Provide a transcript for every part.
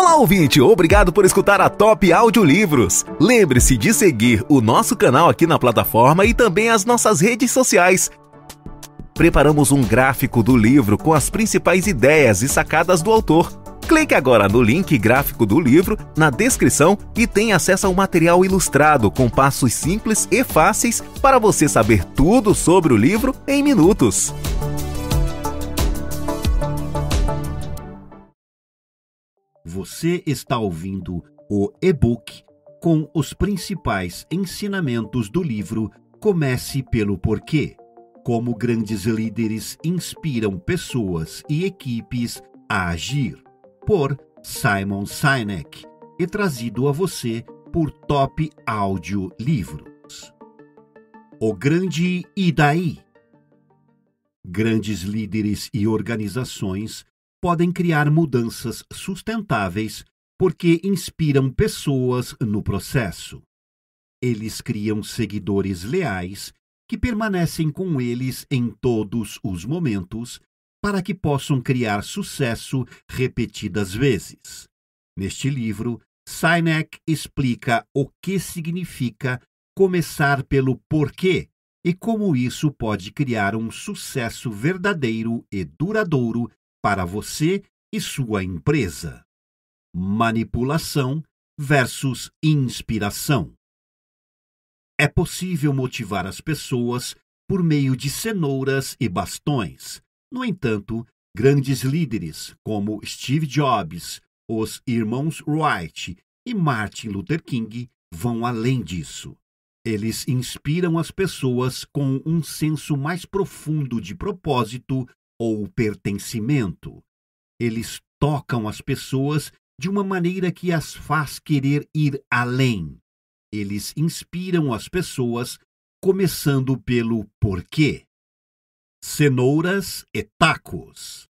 Olá, ouvinte! Obrigado por escutar a Top Audiolivros. Lembre-se de seguir o nosso canal aqui na plataforma e também as nossas redes sociais. Preparamos um gráfico do livro com as principais ideias e sacadas do autor. Clique agora no link gráfico do livro na descrição e tenha acesso ao material ilustrado com passos simples e fáceis para você saber tudo sobre o livro em minutos. Você está ouvindo o e-book com os principais ensinamentos do livro Comece pelo Porquê. Como grandes líderes inspiram pessoas e equipes a agir, por Simon Sinek, e trazido a você por Top Áudio Livros. O Grande E Daí? Grandes líderes e organizações podem criar mudanças sustentáveis porque inspiram pessoas no processo. Eles criam seguidores leais que permanecem com eles em todos os momentos para que possam criar sucesso repetidas vezes. Neste livro, Sinek explica o que significa começar pelo porquê e como isso pode criar um sucesso verdadeiro e duradouro para você e sua empresa. Manipulação versus inspiração. É possível motivar as pessoas por meio de cenouras e bastões. No entanto, grandes líderes como Steve Jobs, os irmãos Wright e Martin Luther King vão além disso. Eles inspiram as pessoas com um senso mais profundo de propósito ou pertencimento. Eles tocam as pessoas de uma maneira que as faz querer ir além. Eles inspiram as pessoas, começando pelo porquê. Cenouras e tacos.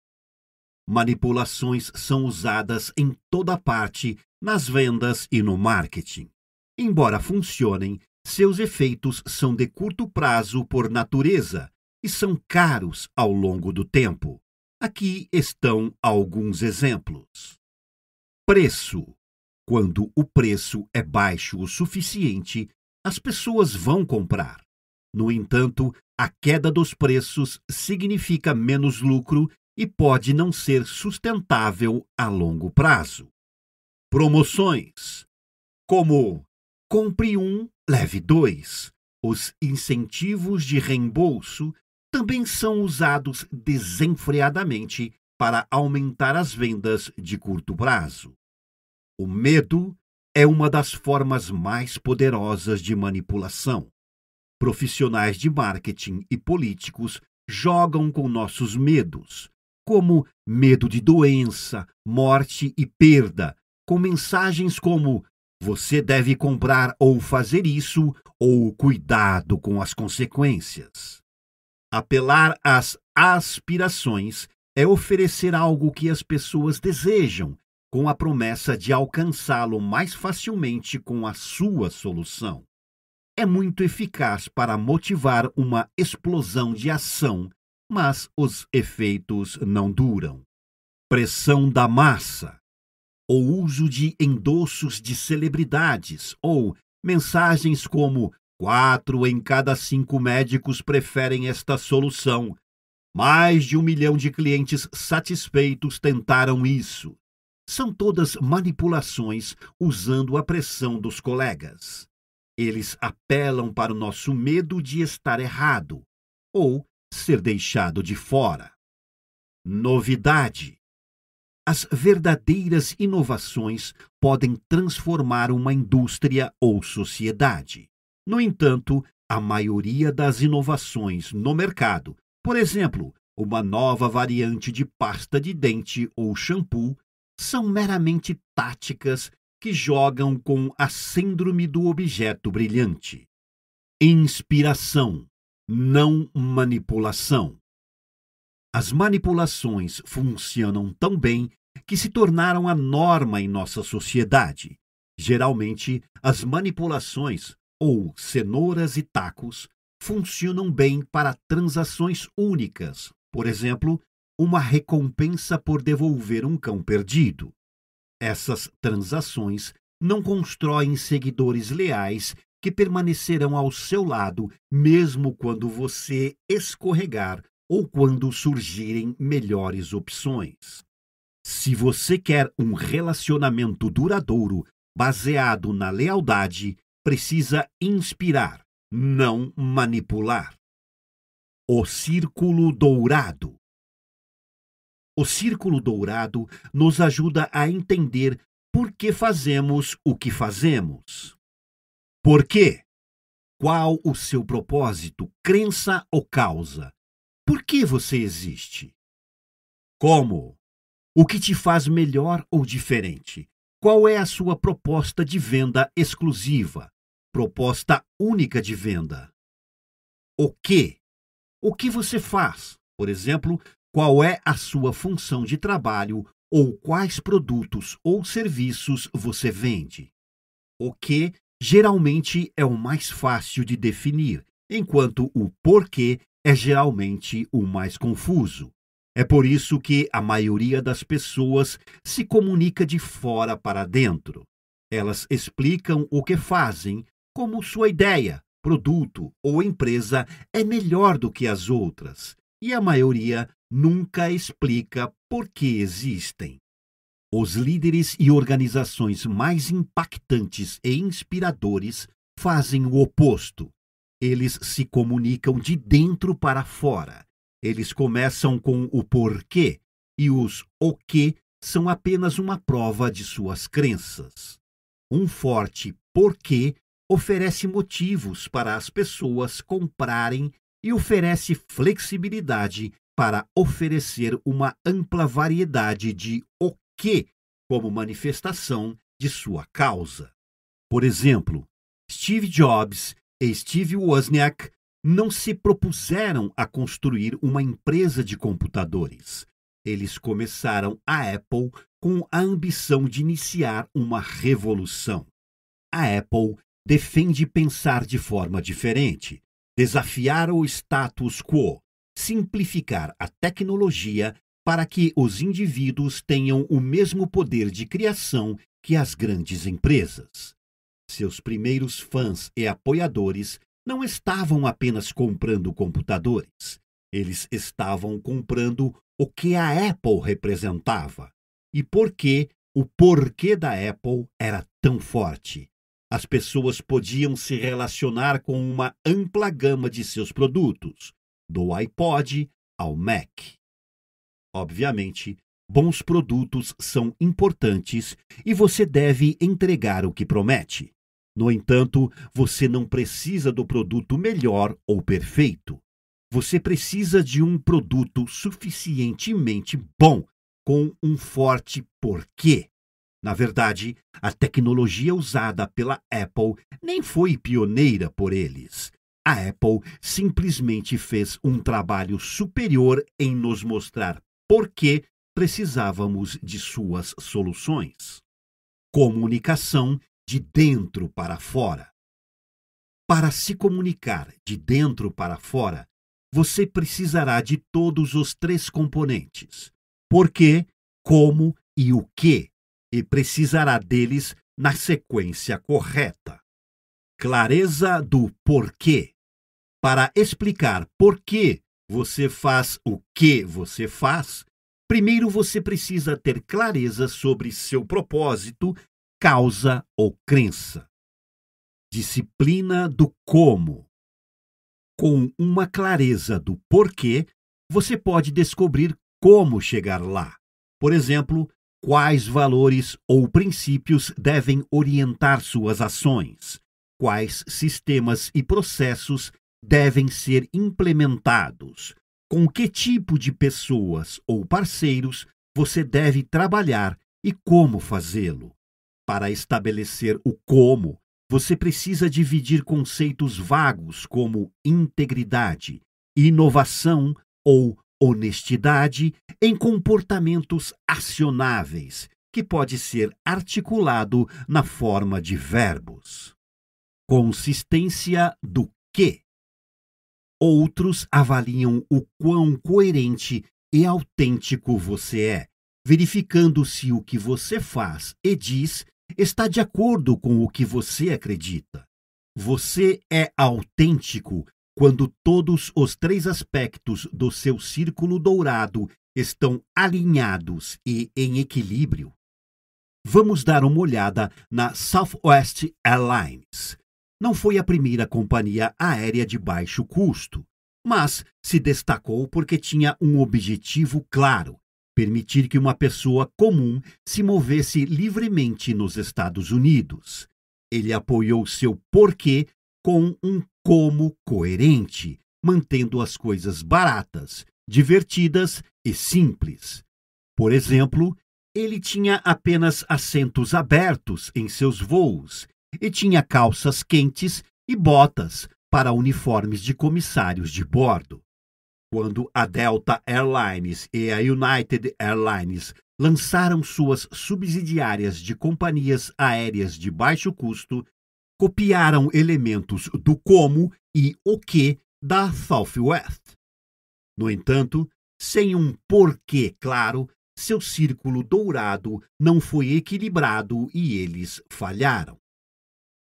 Manipulações são usadas em toda parte, nas vendas e no marketing. Embora funcionem, seus efeitos são de curto prazo por natureza e são caros ao longo do tempo. Aqui estão alguns exemplos. Preço: Quando o preço é baixo o suficiente, as pessoas vão comprar. No entanto, a queda dos preços significa menos lucro e pode não ser sustentável a longo prazo. Promoções: Como compre um, leve dois. Os incentivos de reembolso também são usados desenfreadamente para aumentar as vendas de curto prazo. O medo é uma das formas mais poderosas de manipulação. Profissionais de marketing e políticos jogam com nossos medos, como medo de doença, morte e perda, com mensagens como você deve comprar ou fazer isso, ou cuidado com as consequências. Apelar às aspirações é oferecer algo que as pessoas desejam, com a promessa de alcançá-lo mais facilmente com a sua solução. É muito eficaz para motivar uma explosão de ação, mas os efeitos não duram. Pressão da massa ou uso de endossos de celebridades ou mensagens como Quatro em cada cinco médicos preferem esta solução. Mais de um milhão de clientes satisfeitos tentaram isso. São todas manipulações usando a pressão dos colegas. Eles apelam para o nosso medo de estar errado ou ser deixado de fora. Novidade: As verdadeiras inovações podem transformar uma indústria ou sociedade. No entanto, a maioria das inovações no mercado, por exemplo, uma nova variante de pasta de dente ou shampoo, são meramente táticas que jogam com a síndrome do objeto brilhante. Inspiração, não manipulação. As manipulações funcionam tão bem que se tornaram a norma em nossa sociedade. Geralmente, as manipulações ou cenouras e tacos funcionam bem para transações únicas, por exemplo, uma recompensa por devolver um cão perdido. Essas transações não constroem seguidores leais que permanecerão ao seu lado mesmo quando você escorregar ou quando surgirem melhores opções. Se você quer um relacionamento duradouro baseado na lealdade, precisa inspirar, não manipular. O Círculo Dourado O Círculo Dourado nos ajuda a entender por que fazemos o que fazemos. Por quê? Qual o seu propósito, crença ou causa? Por que você existe? Como? O que te faz melhor ou diferente? Qual é a sua proposta de venda exclusiva? Proposta única de venda. O que? O que você faz? Por exemplo, qual é a sua função de trabalho ou quais produtos ou serviços você vende. O que geralmente é o mais fácil de definir, enquanto o porquê é geralmente o mais confuso. É por isso que a maioria das pessoas se comunica de fora para dentro. Elas explicam o que fazem, como sua ideia, produto ou empresa é melhor do que as outras e a maioria nunca explica por que existem. Os líderes e organizações mais impactantes e inspiradores fazem o oposto. Eles se comunicam de dentro para fora. Eles começam com o porquê e os o que são apenas uma prova de suas crenças. Um forte porquê oferece motivos para as pessoas comprarem e oferece flexibilidade para oferecer uma ampla variedade de o que como manifestação de sua causa. Por exemplo, Steve Jobs e Steve Wozniak não se propuseram a construir uma empresa de computadores. Eles começaram a Apple com a ambição de iniciar uma revolução. A Apple defende pensar de forma diferente, desafiar o status quo, simplificar a tecnologia para que os indivíduos tenham o mesmo poder de criação que as grandes empresas. Seus primeiros fãs e apoiadores não estavam apenas comprando computadores, eles estavam comprando o que a Apple representava e por que o porquê da Apple era tão forte. As pessoas podiam se relacionar com uma ampla gama de seus produtos, do iPod ao Mac. Obviamente, bons produtos são importantes e você deve entregar o que promete. No entanto, você não precisa do produto melhor ou perfeito. Você precisa de um produto suficientemente bom, com um forte porquê. Na verdade, a tecnologia usada pela Apple nem foi pioneira por eles. A Apple simplesmente fez um trabalho superior em nos mostrar por que precisávamos de suas soluções. Comunicação de dentro para fora. Para se comunicar de dentro para fora, você precisará de todos os três componentes: porquê, como e o que e precisará deles na sequência correta. Clareza do porquê. Para explicar por que você faz o que você faz, primeiro você precisa ter clareza sobre seu propósito, causa ou crença. Disciplina do como. Com uma clareza do porquê, você pode descobrir como chegar lá. Por exemplo, Quais valores ou princípios devem orientar suas ações? Quais sistemas e processos devem ser implementados? Com que tipo de pessoas ou parceiros você deve trabalhar e como fazê-lo? Para estabelecer o como, você precisa dividir conceitos vagos como integridade, inovação ou honestidade em comportamentos acionáveis, que pode ser articulado na forma de verbos. Consistência do que. Outros avaliam o quão coerente e autêntico você é, verificando se o que você faz e diz está de acordo com o que você acredita. Você é autêntico quando todos os três aspectos do seu círculo dourado estão alinhados e em equilíbrio, vamos dar uma olhada na Southwest Airlines. Não foi a primeira companhia aérea de baixo custo, mas se destacou porque tinha um objetivo claro: permitir que uma pessoa comum se movesse livremente nos Estados Unidos. Ele apoiou seu porquê com um como coerente, mantendo as coisas baratas, divertidas e simples. Por exemplo, ele tinha apenas assentos abertos em seus voos e tinha calças quentes e botas para uniformes de comissários de bordo. Quando a Delta Airlines e a United Airlines lançaram suas subsidiárias de companhias aéreas de baixo custo, copiaram elementos do como e o que da Southwest. No entanto, sem um porquê claro, seu círculo dourado não foi equilibrado e eles falharam.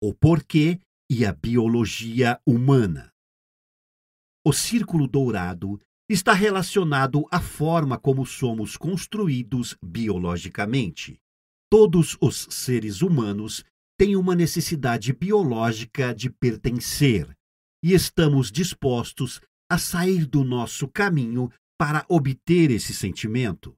O porquê e a biologia humana. O círculo dourado está relacionado à forma como somos construídos biologicamente. Todos os seres humanos tem uma necessidade biológica de pertencer e estamos dispostos a sair do nosso caminho para obter esse sentimento.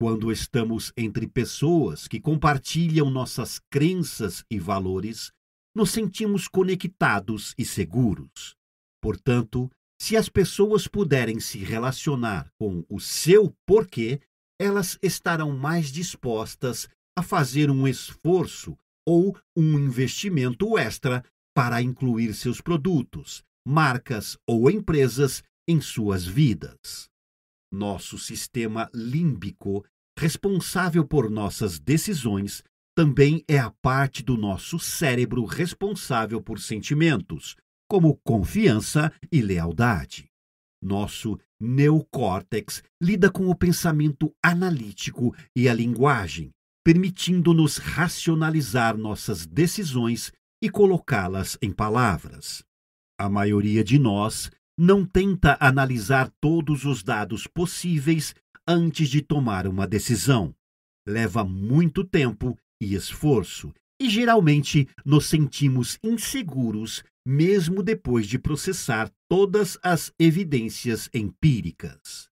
Quando estamos entre pessoas que compartilham nossas crenças e valores, nos sentimos conectados e seguros. Portanto, se as pessoas puderem se relacionar com o seu porquê, elas estarão mais dispostas a fazer um esforço ou um investimento extra para incluir seus produtos, marcas ou empresas em suas vidas. Nosso sistema límbico, responsável por nossas decisões, também é a parte do nosso cérebro responsável por sentimentos, como confiança e lealdade. Nosso neocórtex lida com o pensamento analítico e a linguagem, permitindo-nos racionalizar nossas decisões e colocá-las em palavras. A maioria de nós não tenta analisar todos os dados possíveis antes de tomar uma decisão. Leva muito tempo e esforço, e geralmente nos sentimos inseguros mesmo depois de processar todas as evidências empíricas.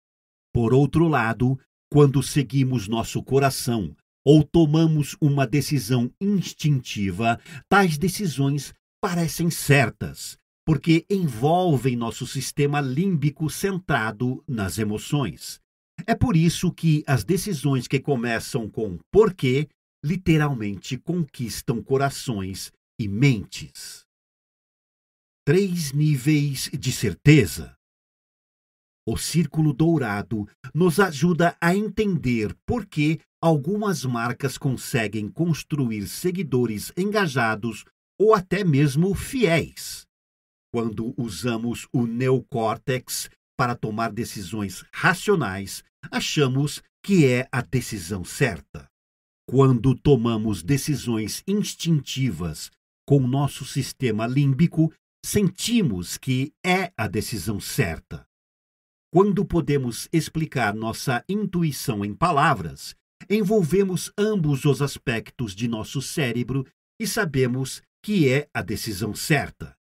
Por outro lado, quando seguimos nosso coração ou tomamos uma decisão instintiva, tais decisões parecem certas, porque envolvem nosso sistema límbico centrado nas emoções. É por isso que as decisões que começam com porquê literalmente conquistam corações e mentes. Três níveis de certeza. O círculo dourado nos ajuda a entender por que algumas marcas conseguem construir seguidores engajados ou até mesmo fiéis. Quando usamos o neocórtex para tomar decisões racionais, achamos que é a decisão certa. Quando tomamos decisões instintivas com nosso sistema límbico, sentimos que é a decisão certa. Quando podemos explicar nossa intuição em palavras, envolvemos ambos os aspectos de nosso cérebro e sabemos que é a decisão certa.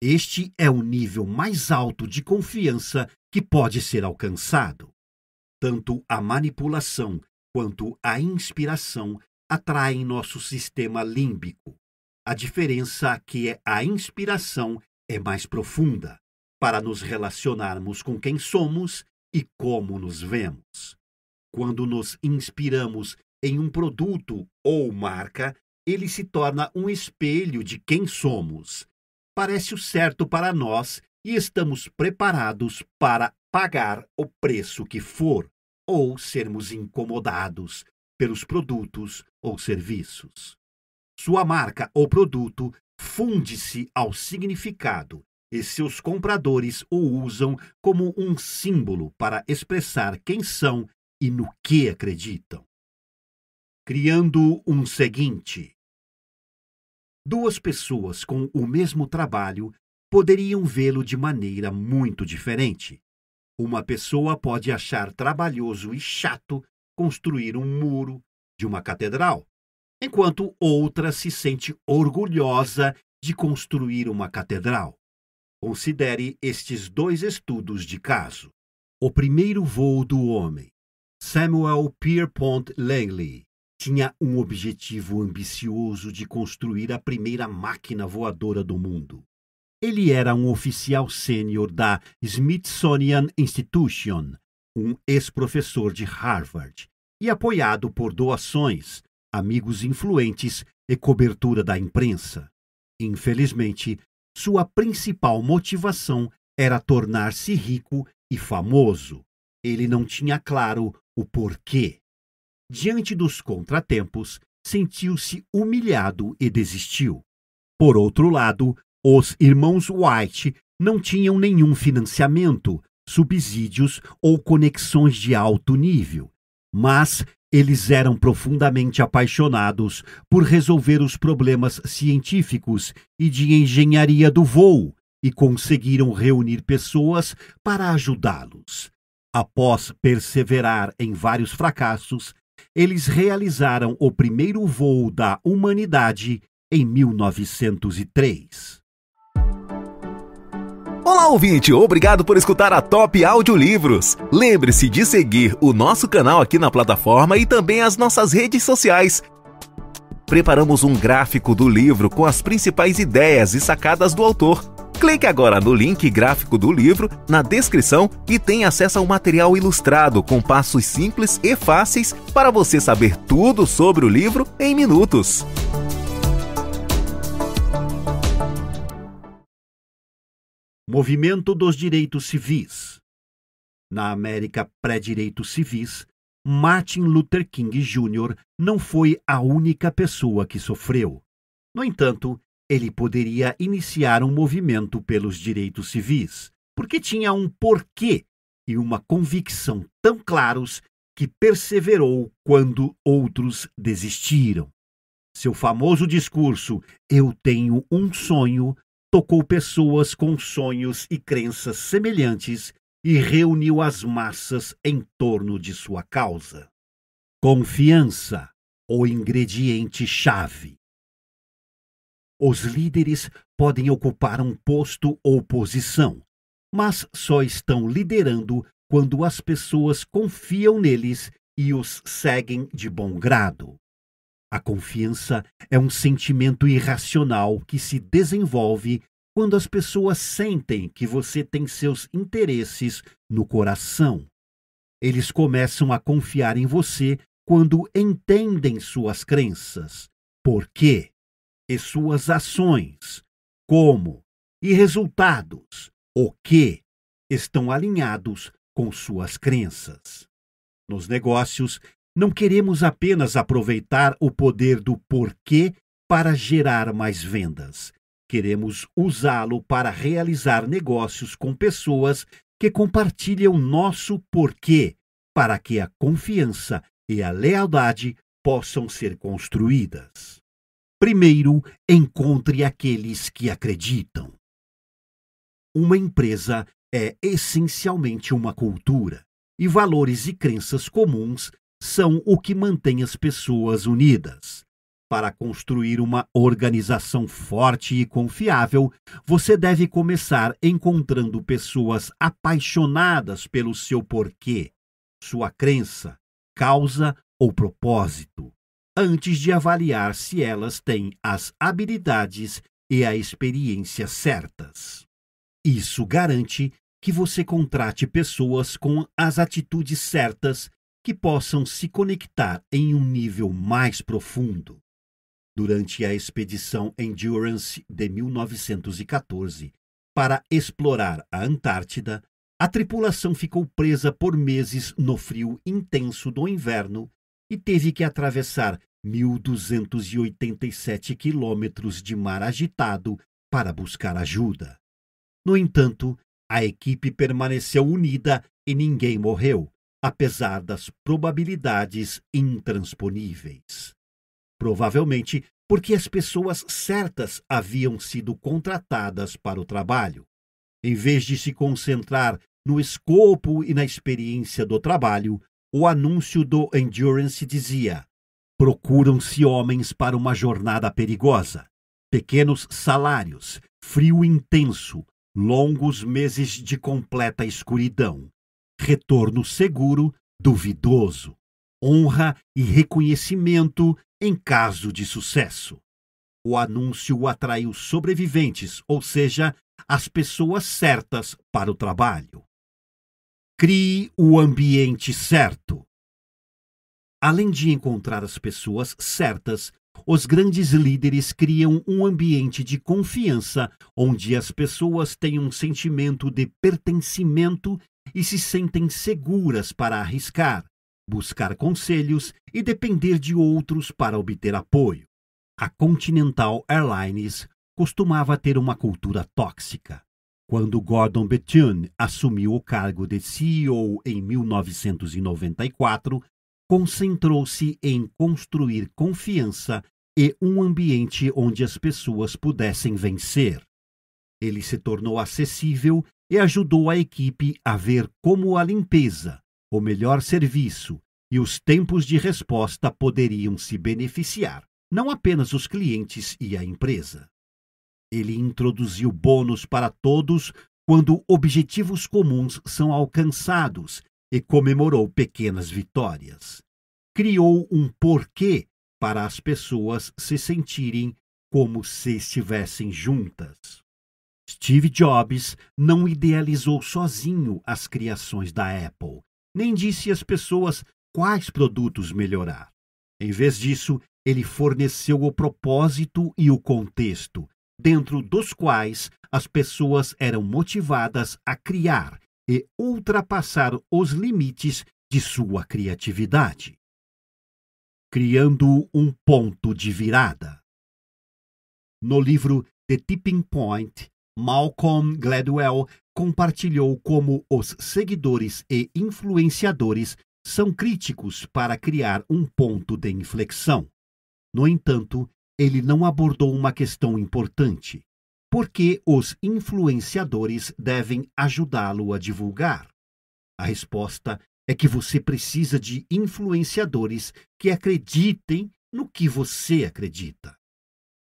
Este é o nível mais alto de confiança que pode ser alcançado. Tanto a manipulação quanto a inspiração atraem nosso sistema límbico. A diferença é que a inspiração é mais profunda para nos relacionarmos com quem somos e como nos vemos. Quando nos inspiramos em um produto ou marca, ele se torna um espelho de quem somos. Parece o certo para nós e estamos preparados para pagar o preço que for ou sermos incomodados pelos produtos ou serviços. Sua marca ou produto funde-se ao significado e seus compradores o usam como um símbolo para expressar quem são e no que acreditam, criando um seguinte. Duas pessoas com o mesmo trabalho poderiam vê-lo de maneira muito diferente. Uma pessoa pode achar trabalhoso e chato construir um muro de uma catedral, enquanto outra se sente orgulhosa de construir uma catedral. Considere estes dois estudos de caso. O primeiro voo do homem, Samuel Pierpont Langley, tinha um objetivo ambicioso de construir a primeira máquina voadora do mundo. Ele era um oficial sênior da Smithsonian Institution, um ex-professor de Harvard, e apoiado por doações, amigos influentes e cobertura da imprensa. Infelizmente, sua principal motivação era tornar-se rico e famoso. Ele não tinha claro o porquê. Diante dos contratempos, sentiu-se humilhado e desistiu. Por outro lado, os irmãos White não tinham nenhum financiamento, subsídios ou conexões de alto nível, mas eles eram profundamente apaixonados por resolver os problemas científicos e de engenharia do voo e conseguiram reunir pessoas para ajudá-los. Após perseverar em vários fracassos, eles realizaram o primeiro voo da humanidade em 1903. Olá, ouvinte! Obrigado por escutar a Top Audiolivros. Lembre-se de seguir o nosso canal aqui na plataforma e também as nossas redes sociais. Preparamos um gráfico do livro com as principais ideias e sacadas do autor. Clique agora no link gráfico do livro na descrição e tenha acesso ao material ilustrado com passos simples e fáceis para você saber tudo sobre o livro em minutos. Movimento dos Direitos Civis. Na América pré-direitos civis, Martin Luther King Jr. não foi a única pessoa que sofreu. No entanto, ele poderia iniciar um movimento pelos direitos civis, porque tinha um porquê e uma convicção tão claros que perseverou quando outros desistiram. Seu famoso discurso Eu tenho um sonho tocou pessoas com sonhos e crenças semelhantes e reuniu as massas em torno de sua causa. Confiança, o ingrediente-chave. Os líderes podem ocupar um posto ou posição, mas só estão liderando quando as pessoas confiam neles e os seguem de bom grado. A confiança é um sentimento irracional que se desenvolve quando as pessoas sentem que você tem seus interesses no coração. Eles começam a confiar em você quando entendem suas crenças, por quê e suas ações, como e resultados, o que, estão alinhados com suas crenças. Nos negócios, não queremos apenas aproveitar o poder do porquê para gerar mais vendas. Queremos usá-lo para realizar negócios com pessoas que compartilham nosso porquê, para que a confiança e a lealdade possam ser construídas. Primeiro, encontre aqueles que acreditam. Uma empresa é essencialmente uma cultura, e valores e crenças comuns são o que mantém as pessoas unidas. Para construir uma organização forte e confiável, você deve começar encontrando pessoas apaixonadas pelo seu porquê, sua crença, causa ou propósito, antes de avaliar se elas têm as habilidades e a experiência certas. Isso garante que você contrate pessoas com as atitudes certas que possam se conectar em um nível mais profundo. Durante a expedição Endurance de 1914 para explorar a Antártida, a tripulação ficou presa por meses no frio intenso do inverno e teve que atravessar 1.287 quilômetros de mar agitado para buscar ajuda. No entanto, a equipe permaneceu unida e ninguém morreu, apesar das probabilidades intransponíveis. Provavelmente porque as pessoas certas haviam sido contratadas para o trabalho. Em vez de se concentrar no escopo e na experiência do trabalho, o anúncio do Endurance dizia: Procuram-se homens para uma jornada perigosa, pequenos salários, frio intenso, longos meses de completa escuridão, retorno seguro, duvidoso, honra e reconhecimento em caso de sucesso. O anúncio atraiu sobreviventes, ou seja, as pessoas certas para o trabalho. Crie o ambiente certo. Além de encontrar as pessoas certas, os grandes líderes criam um ambiente de confiança onde as pessoas têm um sentimento de pertencimento e se sentem seguras para arriscar, buscar conselhos e depender de outros para obter apoio. A Continental Airlines costumava ter uma cultura tóxica. Quando Gordon Bethune assumiu o cargo de CEO em 1994, concentrou-se em construir confiança e um ambiente onde as pessoas pudessem vencer. Ele se tornou acessível e ajudou a equipe a ver como a limpeza, o melhor serviço e os tempos de resposta poderiam se beneficiar, não apenas os clientes e a empresa. Ele introduziu bônus para todos quando objetivos comuns são alcançados e comemorou pequenas vitórias. Criou um porquê para as pessoas se sentirem como se estivessem juntas. Steve Jobs não idealizou sozinho as criações da Apple, nem disse às pessoas quais produtos melhorar. Em vez disso, ele forneceu o propósito e o contexto, dentro dos quais as pessoas eram motivadas a criar e ultrapassar os limites de sua criatividade, criando um ponto de virada. No livro The Tipping Point, Malcolm Gladwell compartilhou como os seguidores e influenciadores são críticos para criar um ponto de inflexão. No entanto, ele não abordou uma questão importante: por que os influenciadores devem ajudá-lo a divulgar? A resposta é que você precisa de influenciadores que acreditem no que você acredita.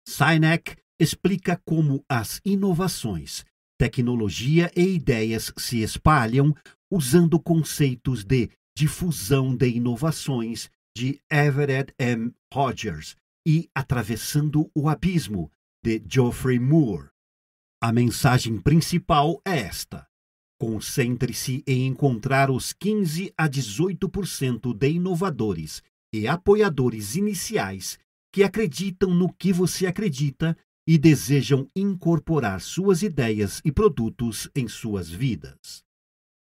Sinek explica como as inovações, tecnologia e ideias se espalham usando conceitos de difusão de inovações de Everett M. Rogers e Atravessando o Abismo de Geoffrey Moore. A mensagem principal é esta: concentre-se em encontrar os 15 a 18% de inovadores e apoiadores iniciais que acreditam no que você acredita e desejam incorporar suas ideias e produtos em suas vidas.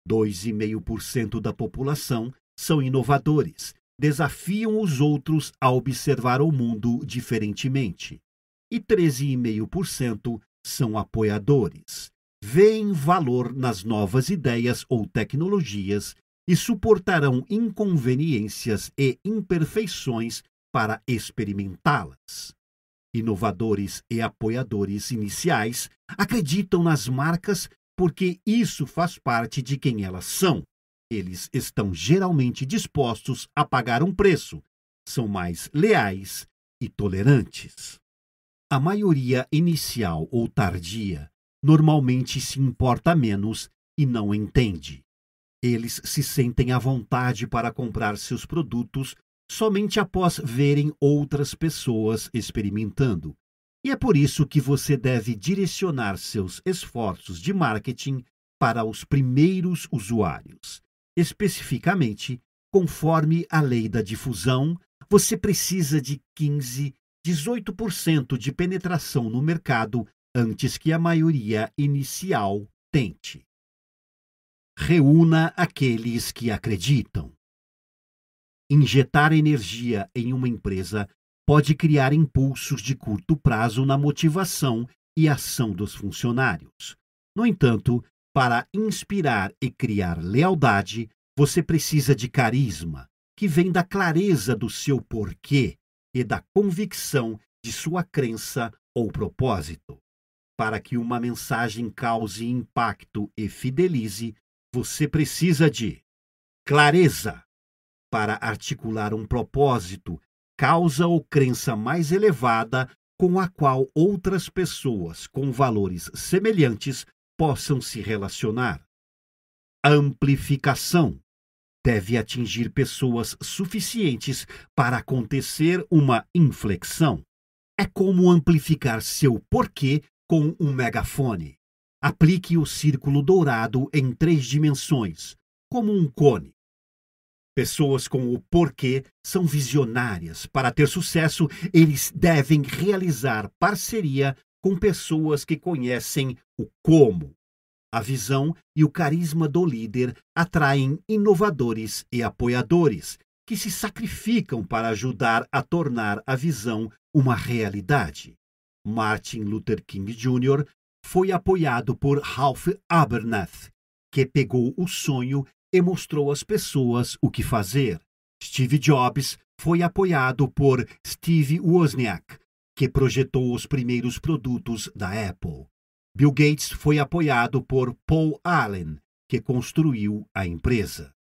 2,5% da população são inovadores, desafiam os outros a observar o mundo diferentemente. E 13,5% são apoiadores, veem valor nas novas ideias ou tecnologias e suportarão inconveniências e imperfeições para experimentá-las. Inovadores e apoiadores iniciais acreditam nas marcas porque isso faz parte de quem elas são. Eles estão geralmente dispostos a pagar um preço, são mais leais e tolerantes. A maioria inicial ou tardia normalmente se importa menos e não entende. Eles se sentem à vontade para comprar seus produtos somente após verem outras pessoas experimentando. E é por isso que você deve direcionar seus esforços de marketing para os primeiros usuários. Especificamente, conforme a lei da difusão, você precisa de 15, 18% de penetração no mercado antes que a maioria inicial tente. Reúna aqueles que acreditam. Injetar energia em uma empresa pode criar impulsos de curto prazo na motivação e ação dos funcionários. No entanto, para inspirar e criar lealdade, você precisa de carisma, que vem da clareza do seu porquê e da convicção de sua crença ou propósito. Para que uma mensagem cause impacto e fidelize, você precisa de clareza, para articular um propósito, causa ou crença mais elevada com a qual outras pessoas com valores semelhantes possam se relacionar. amplificação deve atingir pessoas suficientes para acontecer uma inflexão. É como amplificar seu porquê com um megafone. Aplique o círculo dourado em três dimensões, como um cone. Pessoas com o porquê são visionárias. Para ter sucesso, eles devem realizar parceria com pessoas que conhecem o como. A visão e o carisma do líder atraem inovadores e apoiadores que se sacrificam para ajudar a tornar a visão uma realidade. Martin Luther King Jr. foi apoiado por Ralph Abernathy, que pegou o sonho e mostrou às pessoas o que fazer. Steve Jobs foi apoiado por Steve Wozniak, que projetou os primeiros produtos da Apple. Bill Gates foi apoiado por Paul Allen, que construiu a empresa.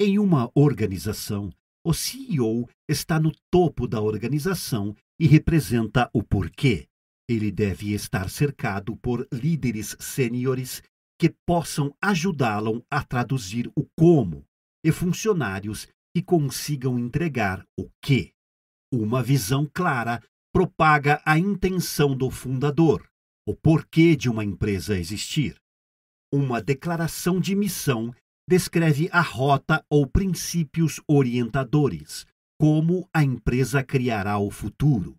Em uma organização, o CEO está no topo da organização e representa o porquê. Ele deve estar cercado por líderes sêniores que possam ajudá-lo a traduzir o como e funcionários que consigam entregar o que. Uma visão clara propaga a intenção do fundador, o porquê de uma empresa existir. Uma declaração de missão descreve a rota ou princípios orientadores, como a empresa criará o futuro.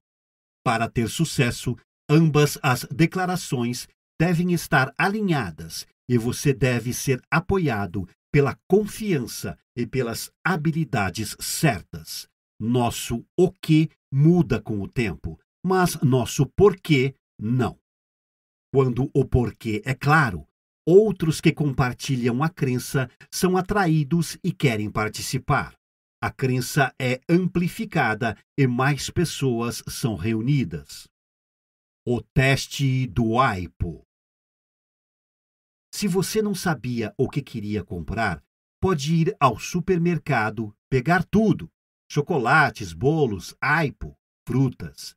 Para ter sucesso, ambas as declarações devem estar alinhadas e você deve ser apoiado pela confiança e pelas habilidades certas. Nosso o que muda com o tempo, mas nosso porquê não. Quando o porquê é claro, outros que compartilham a crença são atraídos e querem participar. A crença é amplificada e mais pessoas são reunidas. O teste do AIPO se você não sabia o que queria comprar, pode ir ao supermercado, pegar tudo: chocolates, bolos, aipo, frutas.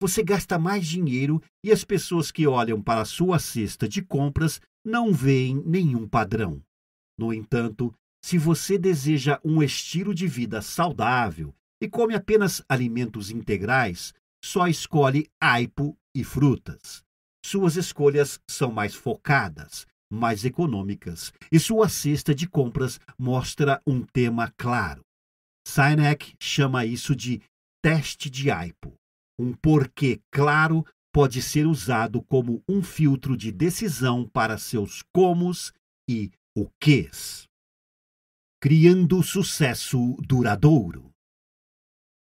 Você gasta mais dinheiro e as pessoas que olham para a sua cesta de compras não veem nenhum padrão. No entanto, se você deseja um estilo de vida saudável e come apenas alimentos integrais, só escolhe aipo e frutas. Suas escolhas são mais focadas mais econômicas, e sua cesta de compras mostra um tema claro. Sinek chama isso de teste de AIPO, um porquê claro pode ser usado como um filtro de decisão para seus comos e o quês. Criando sucesso duradouro.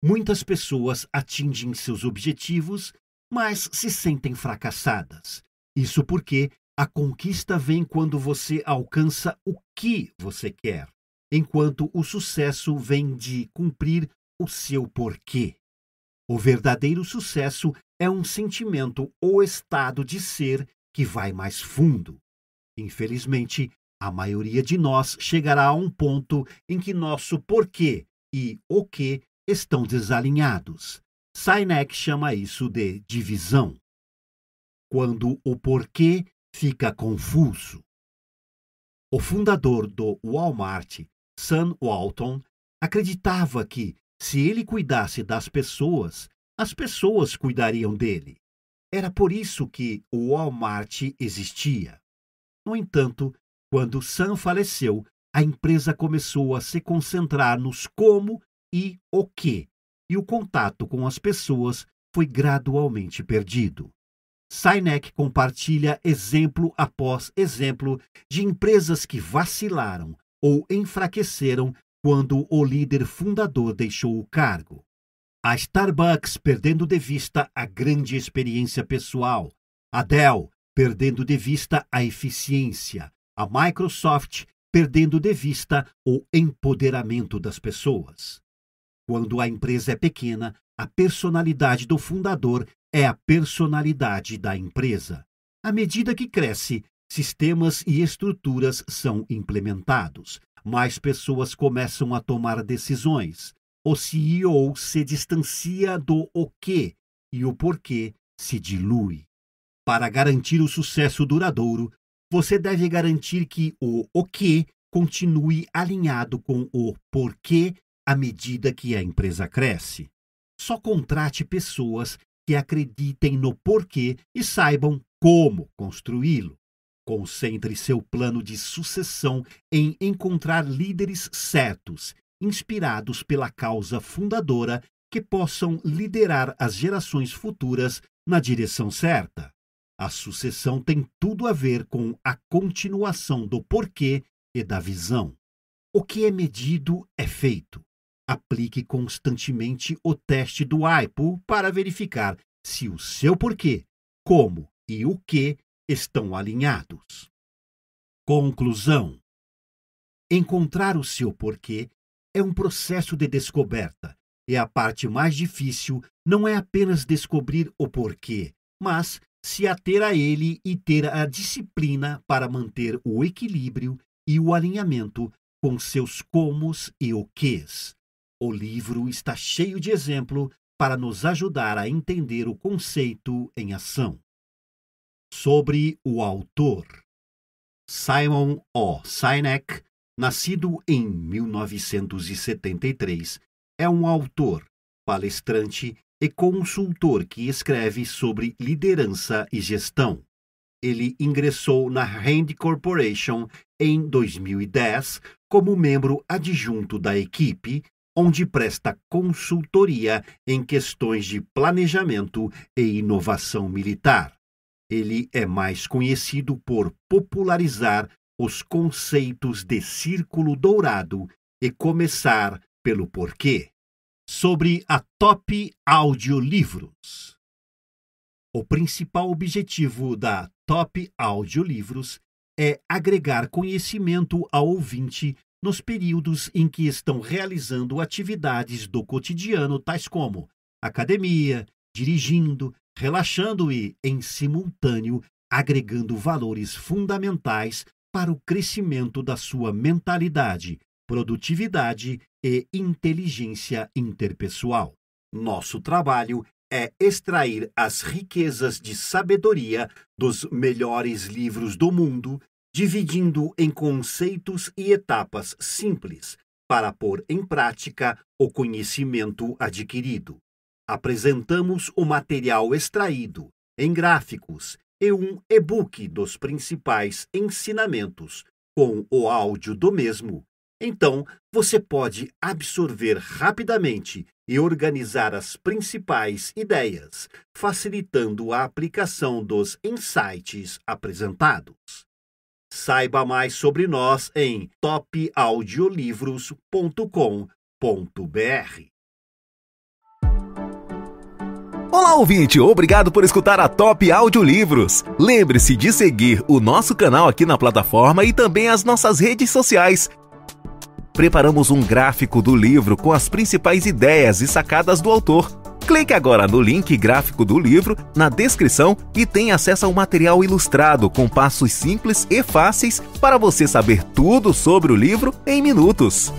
Muitas pessoas atingem seus objetivos, mas se sentem fracassadas. Isso porque a conquista vem quando você alcança o que você quer, enquanto o sucesso vem de cumprir o seu porquê. O verdadeiro sucesso é um sentimento ou estado de ser que vai mais fundo. Infelizmente, a maioria de nós chegará a um ponto em que nosso porquê e o que estão desalinhados. Sinek chama isso de divisão. Quando o porquê fica confuso. O fundador do Walmart, Sam Walton, acreditava que, se ele cuidasse das pessoas, as pessoas cuidariam dele. Era por isso que o Walmart existia. No entanto, quando Sam faleceu, a empresa começou a se concentrar nos como e o que, e o contato com as pessoas foi gradualmente perdido. Sinek compartilha exemplo após exemplo de empresas que vacilaram ou enfraqueceram quando o líder fundador deixou o cargo. A Starbucks perdendo de vista a grande experiência pessoal, a Dell perdendo de vista a eficiência, a Microsoft perdendo de vista o empoderamento das pessoas. Quando a empresa é pequena, a personalidade do fundador é a personalidade da empresa. À medida que cresce, sistemas e estruturas são implementados, mais pessoas começam a tomar decisões. O CEO se distancia do o que e o porquê se dilui. Para garantir o sucesso duradouro, você deve garantir que o o que continue alinhado com o porquê à medida que a empresa cresce. Só contrate pessoas que acreditem no porquê e saibam como construí-lo. Concentre seu plano de sucessão em encontrar líderes certos, inspirados pela causa fundadora, que possam liderar as gerações futuras na direção certa. A sucessão tem tudo a ver com a continuação do porquê e da visão. O que é medido é feito. Aplique constantemente o teste do AIPO para verificar se o seu porquê, como e o que estão alinhados. Conclusão: Encontrar o seu porquê é um processo de descoberta e a parte mais difícil não é apenas descobrir o porquê, mas se ater a ele e ter a disciplina para manter o equilíbrio e o alinhamento com seus comos e o ques o livro está cheio de exemplo para nos ajudar a entender o conceito em ação. Sobre o autor: Simon O. Sinek, nascido em 1973, é um autor, palestrante e consultor que escreve sobre liderança e gestão. Ele ingressou na Rand Corporation em 2010 como membro adjunto da equipe onde presta consultoria em questões de planejamento e inovação militar. Ele é mais conhecido por popularizar os conceitos de círculo dourado e começar pelo porquê. Sobre a Top Audiolivros. O principal objetivo da Top Audiolivros é agregar conhecimento ao ouvinte nos períodos em que estão realizando atividades do cotidiano, tais como academia, dirigindo, relaxando e, em simultâneo, agregando valores fundamentais para o crescimento da sua mentalidade, produtividade e inteligência interpessoal. Nosso trabalho é extrair as riquezas de sabedoria dos melhores livros do mundo dividindo em conceitos e etapas simples para pôr em prática o conhecimento adquirido. Apresentamos o material extraído em gráficos e um e-book dos principais ensinamentos com o áudio do mesmo. Então, você pode absorver rapidamente e organizar as principais ideias, facilitando a aplicação dos insights apresentados. Saiba mais sobre nós em topaudiolivros.com.br. Olá, ouvinte! Obrigado por escutar a Top Audiolivros. Lembre-se de seguir o nosso canal aqui na plataforma e também as nossas redes sociais. Preparamos um gráfico do livro com as principais ideias e sacadas do autor Clique agora no link gráfico do livro na descrição e tenha acesso ao material ilustrado com passos simples e fáceis para você saber tudo sobre o livro em minutos.